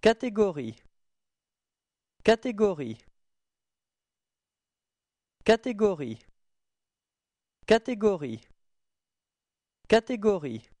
Catégorie catégorie catégorie catégorie catégorie